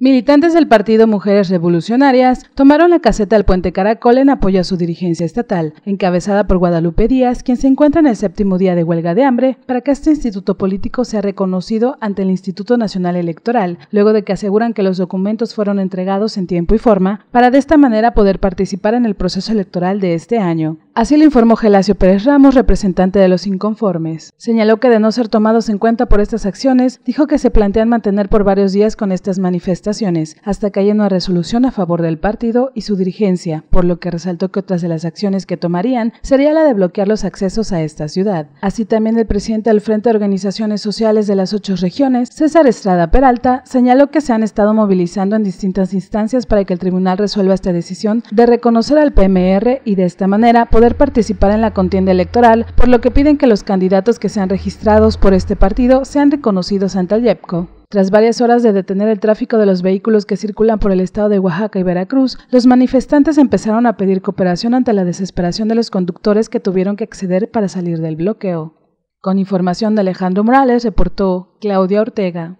Militantes del partido Mujeres Revolucionarias tomaron la caseta del Puente Caracol en apoyo a su dirigencia estatal, encabezada por Guadalupe Díaz, quien se encuentra en el séptimo día de huelga de hambre para que este instituto político sea reconocido ante el Instituto Nacional Electoral, luego de que aseguran que los documentos fueron entregados en tiempo y forma para de esta manera poder participar en el proceso electoral de este año. Así lo informó Gelacio Pérez Ramos, representante de los inconformes. Señaló que de no ser tomados en cuenta por estas acciones, dijo que se plantean mantener por varios días con estas manifestaciones, hasta que haya una resolución a favor del partido y su dirigencia, por lo que resaltó que otras de las acciones que tomarían sería la de bloquear los accesos a esta ciudad. Así también el presidente del Frente de Organizaciones Sociales de las ocho regiones, César Estrada Peralta, señaló que se han estado movilizando en distintas instancias para que el tribunal resuelva esta decisión de reconocer al PMR y de esta manera poder participar en la contienda electoral, por lo que piden que los candidatos que sean registrados por este partido sean reconocidos ante el YEPCO. Tras varias horas de detener el tráfico de los vehículos que circulan por el estado de Oaxaca y Veracruz, los manifestantes empezaron a pedir cooperación ante la desesperación de los conductores que tuvieron que acceder para salir del bloqueo. Con información de Alejandro Morales, reportó Claudia Ortega.